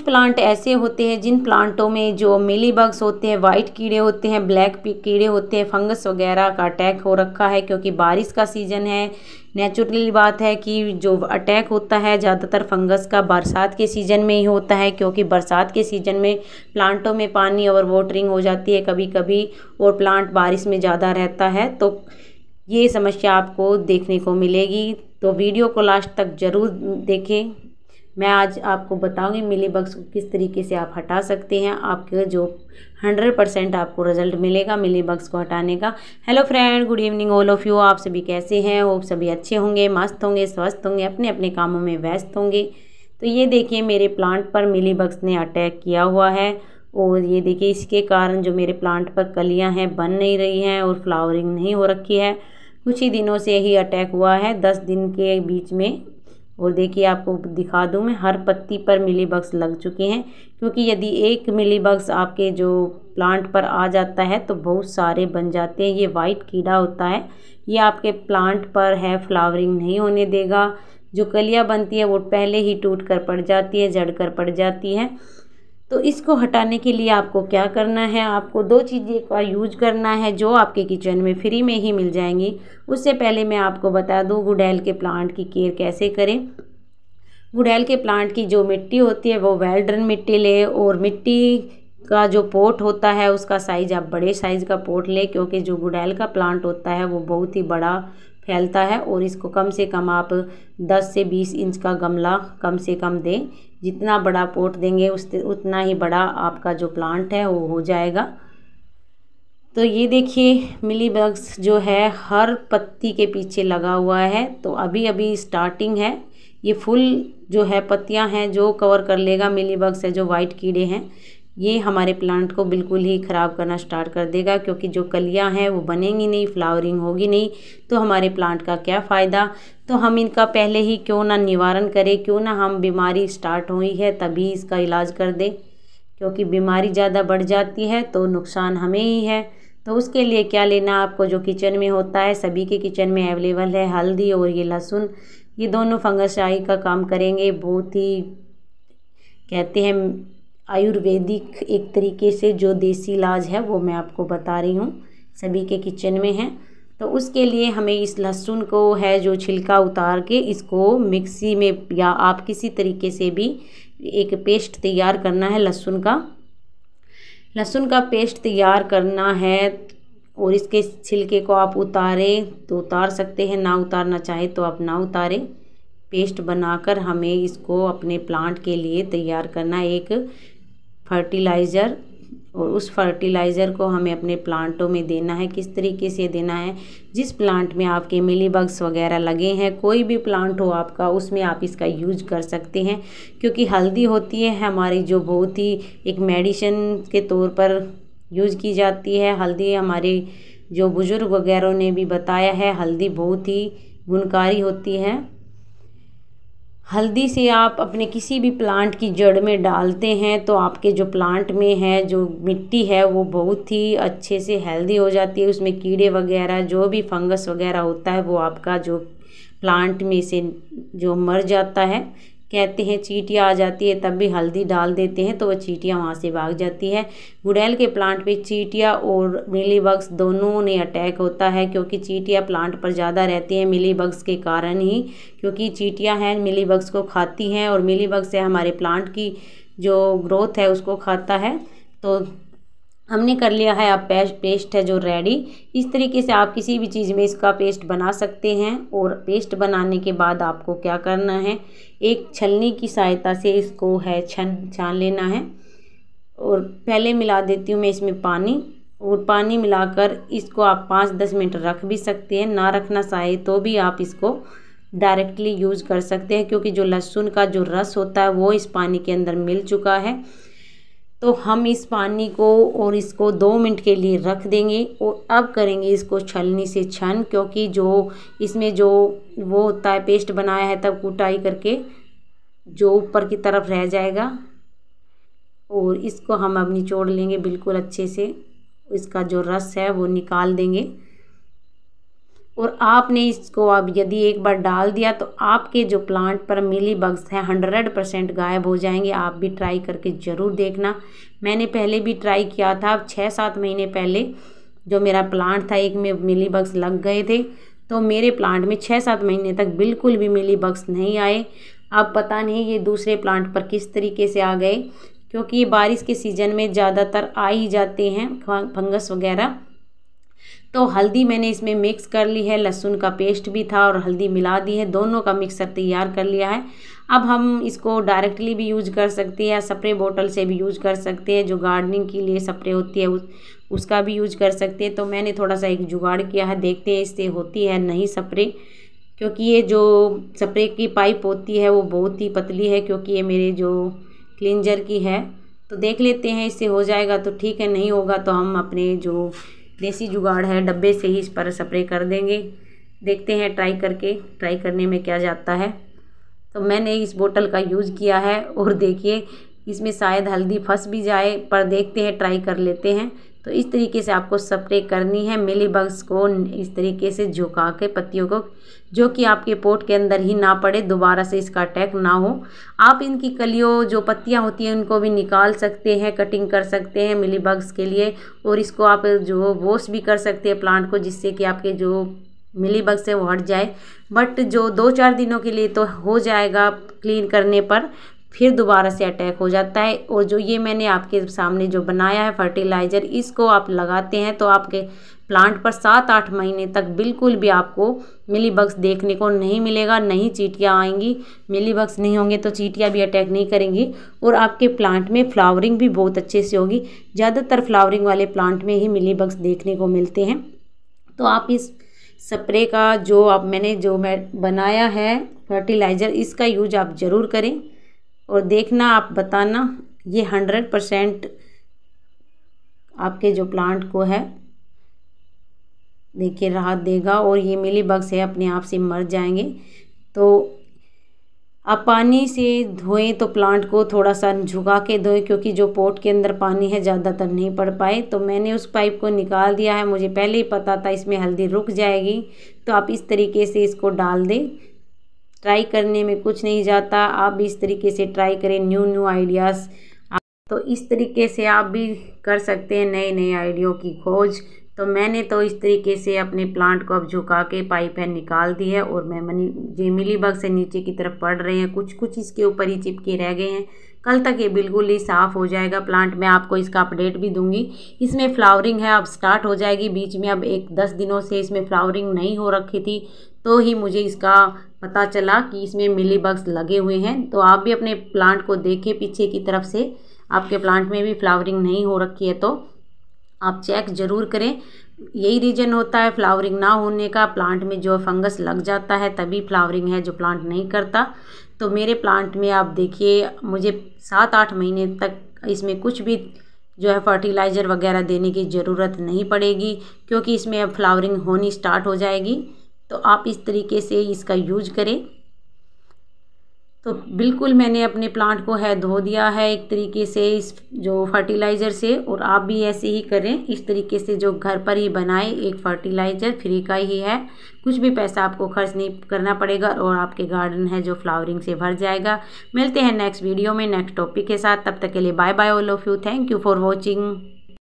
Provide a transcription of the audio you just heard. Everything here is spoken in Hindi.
कुछ प्लांट ऐसे होते हैं जिन प्लांटों में जो मिली बग्स होते हैं वाइट कीड़े होते हैं ब्लैक कीड़े होते हैं फंगस वगैरह का अटैक हो रखा है क्योंकि बारिश का सीज़न है नेचुरली बात है कि जो अटैक होता है ज़्यादातर फंगस का बरसात के सीज़न में ही होता है क्योंकि बरसात के सीज़न में प्लांटों में पानी और वाटरिंग हो जाती है कभी कभी और प्लांट बारिश में ज़्यादा रहता है तो ये समस्या आपको देखने को मिलेगी तो वीडियो को लास्ट तक ज़रूर देखें मैं आज आपको बताऊंगी मिली बग्स को किस तरीके से आप हटा सकते हैं आपके जो हंड्रेड परसेंट आपको रिजल्ट मिलेगा मिली बग्स को हटाने का hello friend good evening all of you आप सभी कैसे हैं वो सभी अच्छे होंगे मस्त होंगे स्वस्थ होंगे अपने अपने कामों में व्यस्त होंगे तो ये देखिए मेरे प्लांट पर मिली बग्स ने अटैक किया हुआ है और ये देखिए इसके कारण जो मेरे प्लांट पर कलियाँ हैं बन नहीं रही हैं और फ्लावरिंग नहीं हो रखी है कुछ ही दिनों से ही अटैक हुआ है दस दिन के बीच में और देखिए आपको दिखा दूँ मैं हर पत्ती पर मिली बग्स लग चुके हैं क्योंकि यदि एक मिली बग्स आपके जो प्लांट पर आ जाता है तो बहुत सारे बन जाते हैं ये वाइट कीड़ा होता है ये आपके प्लांट पर है फ्लावरिंग नहीं होने देगा जो कलियाँ बनती है वो पहले ही टूट कर पड़ जाती है जड़ कर पड़ जाती है तो इसको हटाने के लिए आपको क्या करना है आपको दो चीज़ें का यूज करना है जो आपके किचन में फ्री में ही मिल जाएंगी उससे पहले मैं आपको बता दूँ गुडैल के प्लांट की केयर कैसे करें गुडैल के प्लांट की जो मिट्टी होती है वो वेल ड्रन मिट्टी ले और मिट्टी का जो पोट होता है उसका साइज़ आप बड़े साइज़ का पोट लें क्योंकि जो गुडैल का प्लांट होता है वो बहुत ही बड़ा फैलता है और इसको कम से कम आप 10 से 20 इंच का गमला कम से कम दें जितना बड़ा पोट देंगे उस उतना ही बड़ा आपका जो प्लांट है वो हो जाएगा तो ये देखिए मिली बग्स जो है हर पत्ती के पीछे लगा हुआ है तो अभी अभी स्टार्टिंग है ये फुल जो है पत्तियां हैं जो कवर कर लेगा मिली बग्स है जो वाइट कीड़े हैं ये हमारे प्लांट को बिल्कुल ही ख़राब करना स्टार्ट कर देगा क्योंकि जो कलियां हैं वो बनेंगी नहीं फ्लावरिंग होगी नहीं तो हमारे प्लांट का क्या फ़ायदा तो हम इनका पहले ही क्यों ना निवारण करें क्यों ना हम बीमारी स्टार्ट हुई है तभी इसका इलाज कर दें क्योंकि बीमारी ज़्यादा बढ़ जाती है तो नुकसान हमें ही है तो उसके लिए क्या लेना आपको जो किचन में होता है सभी के किचन में अवेलेबल है हल्दी और ये लहसुन ये दोनों फंगसाई का काम करेंगे बहुत ही कहते हैं आयुर्वेदिक एक तरीके से जो देसी इलाज है वो मैं आपको बता रही हूँ सभी के किचन में है तो उसके लिए हमें इस लहसुन को है जो छिलका उतार के इसको मिक्सी में या आप किसी तरीके से भी एक पेस्ट तैयार करना है लहसुन का लहसुन का पेस्ट तैयार करना है और इसके छिलके को आप उतारें तो उतार सकते हैं ना उतारना चाहे तो आप ना उतारें पेस्ट बनाकर हमें इसको अपने प्लांट के लिए तैयार करना एक फर्टिलाइज़र और उस फर्टिलाइज़र को हमें अपने प्लांटों में देना है किस तरीके से देना है जिस प्लांट में आपके मिली बग्स वगैरह लगे हैं कोई भी प्लांट हो आपका उसमें आप इसका यूज कर सकते हैं क्योंकि हल्दी होती है हमारी जो बहुत ही एक मेडिसिन के तौर पर यूज की जाती है हल्दी हमारे जो बुज़ुर्ग वगैरह ने भी बताया है हल्दी बहुत ही गुणकारी होती है हल्दी से आप अपने किसी भी प्लांट की जड़ में डालते हैं तो आपके जो प्लांट में है जो मिट्टी है वो बहुत ही अच्छे से हेल्दी हो जाती है उसमें कीड़े वगैरह जो भी फंगस वगैरह होता है वो आपका जो प्लांट में से जो मर जाता है कहते हैं चीटियाँ आ जाती है तब भी हल्दी डाल देते हैं तो वह चीटियाँ वहाँ से भाग जाती है गुड़ैल के प्लांट पे चीटियाँ और मिली बग्स दोनों ने अटैक होता है क्योंकि चीटियाँ प्लांट पर ज़्यादा रहती हैं मिली बग्स के कारण ही क्योंकि चीटियाँ हैं मिली बग्स को खाती हैं और मिली बग्स से हमारे प्लांट की जो ग्रोथ है उसको खाता है तो हमने कर लिया है आप पेस्ट पेस्ट है जो रेडी इस तरीके से आप किसी भी चीज़ में इसका पेस्ट बना सकते हैं और पेस्ट बनाने के बाद आपको क्या करना है एक छलनी की सहायता से इसको है छन छान लेना है और पहले मिला देती हूँ मैं इसमें पानी और पानी मिलाकर इसको आप पाँच दस मिनट रख भी सकते हैं ना रखना चाहे तो भी आप इसको डायरेक्टली यूज़ कर सकते हैं क्योंकि जो लहसुन का जो रस होता है वो इस पानी के अंदर मिल चुका है तो हम इस पानी को और इसको दो मिनट के लिए रख देंगे और अब करेंगे इसको छलनी से छन क्योंकि जो इसमें जो वो होता है पेस्ट बनाया है तब कुटाई करके जो ऊपर की तरफ रह जाएगा और इसको हम अब निचोड़ लेंगे बिल्कुल अच्छे से इसका जो रस है वो निकाल देंगे और आपने इसको अब यदि एक बार डाल दिया तो आपके जो प्लांट पर मिली बग्स हैं हंड्रेड परसेंट गायब हो जाएंगे आप भी ट्राई करके ज़रूर देखना मैंने पहले भी ट्राई किया था अब छः सात महीने पहले जो मेरा प्लांट था एक में मिली बग्स लग गए थे तो मेरे प्लांट में छः सात महीने तक बिल्कुल भी मिली बग्स नहीं आए अब पता नहीं ये दूसरे प्लांट पर किस तरीके से आ गए क्योंकि ये बारिश के सीज़न में ज़्यादातर आ ही जाते हैं फंगस वगैरह तो हल्दी मैंने इसमें मिक्स कर ली है लहसुन का पेस्ट भी था और हल्दी मिला दी है दोनों का मिक्सर तैयार कर लिया है अब हम इसको डायरेक्टली भी यूज कर सकते हैं या स्प्रे बोतल से भी यूज कर सकते हैं जो गार्डनिंग के लिए स्प्रे होती है उस उसका भी यूज कर सकते हैं तो मैंने थोड़ा सा एक जुगाड़ किया है देखते हैं इससे होती है नहीं स्प्रे क्योंकि ये जो स्प्रे की पाइप होती है वो बहुत ही पतली है क्योंकि ये मेरे जो क्लिनजर की है तो देख लेते हैं इससे हो जाएगा तो ठीक है नहीं होगा तो हम अपने जो देसी जुगाड़ है डब्बे से ही इस पर स्प्रे कर देंगे देखते हैं ट्राई करके ट्राई करने में क्या जाता है तो मैंने इस बोतल का यूज़ किया है और देखिए इसमें शायद हल्दी फंस भी जाए पर देखते हैं ट्राई कर लेते हैं तो इस तरीके से आपको स्प्रे करनी है मिली बग्स को इस तरीके से झुका के पत्तियों को जो कि आपके पोट के अंदर ही ना पड़े दोबारा से इसका अटैक ना हो आप इनकी कलियों जो पत्तियां होती हैं उनको भी निकाल सकते हैं कटिंग कर सकते हैं मिली बग्स के लिए और इसको आप जो वॉश भी कर सकते हैं प्लांट को जिससे कि आपके जो मिली बग्स है वो हट जाए बट जो दो चार दिनों के लिए तो हो जाएगा क्लीन करने पर फिर दोबारा से अटैक हो जाता है और जो ये मैंने आपके सामने जो बनाया है फर्टिलाइज़र इसको आप लगाते हैं तो आपके प्लांट पर सात आठ महीने तक बिल्कुल भी आपको मिली बग्स देखने को नहीं मिलेगा नहीं चीटियाँ आएंगी मिली बग्स नहीं होंगे तो चीटियाँ भी अटैक नहीं करेंगी और आपके प्लांट में फ्लावरिंग भी बहुत अच्छे से होगी ज़्यादातर फ्लावरिंग वाले प्लांट में ही मिली बग्स देखने को मिलते हैं तो आप इस स्प्रे का जो आप मैंने जो मैं बनाया है फर्टिलाइज़र इसका यूज आप ज़रूर करें और देखना आप बताना ये हंड्रेड परसेंट आपके जो प्लांट को है देखिए राहत देगा और ये मिली बग्स है अपने आप से मर जाएंगे तो आप पानी से धोएं तो प्लांट को थोड़ा सा झुका के धोएं क्योंकि जो पोट के अंदर पानी है ज़्यादातर नहीं पड़ पाए तो मैंने उस पाइप को निकाल दिया है मुझे पहले ही पता था इसमें हल्दी रुक जाएगी तो आप इस तरीके से इसको डाल दें ट्राई करने में कुछ नहीं जाता आप भी इस तरीके से ट्राई करें न्यू न्यू आइडियाज़ तो इस तरीके से आप भी कर सकते हैं नए नए आइडियो की खोज तो मैंने तो इस तरीके से अपने प्लांट को अब झुका के पाइप है निकाल दी है और मैं मनी मिली बग से नीचे की तरफ पड़ रहे हैं कुछ कुछ इसके ऊपर ही चिपके रह गए हैं कल तक ये बिल्कुल ही साफ़ हो जाएगा प्लांट मैं आपको इसका अपडेट भी दूंगी इसमें फ्लावरिंग है अब स्टार्ट हो जाएगी बीच में अब एक दस दिनों से इसमें फ्लावरिंग नहीं हो रखी थी तो ही मुझे इसका पता चला कि इसमें मिली बग्स लगे हुए हैं तो आप भी अपने प्लांट को देखें पीछे की तरफ से आपके प्लांट में भी फ्लावरिंग नहीं हो रखी है तो आप चेक ज़रूर करें यही रीज़न होता है फ्लावरिंग ना होने का प्लांट में जो फंगस लग जाता है तभी फ्लावरिंग है जो प्लांट नहीं करता तो मेरे प्लांट में आप देखिए मुझे सात आठ महीने तक इसमें कुछ भी जो है फर्टिलाइज़र वगैरह देने की ज़रूरत नहीं पड़ेगी क्योंकि इसमें अब फ्लावरिंग होनी स्टार्ट हो जाएगी तो आप इस तरीके से इसका यूज करें तो बिल्कुल मैंने अपने प्लांट को है धो दिया है एक तरीके से इस जो फर्टिलाइज़र से और आप भी ऐसे ही करें इस तरीके से जो घर पर ही बनाए एक फर्टिलाइज़र फ्री का ही है कुछ भी पैसा आपको खर्च नहीं करना पड़ेगा और आपके गार्डन है जो फ्लावरिंग से भर जाएगा मिलते हैं नेक्स्ट वीडियो में नेक्स्ट टॉपिक के साथ तब तक के लिए bye bye all of you thank you for watching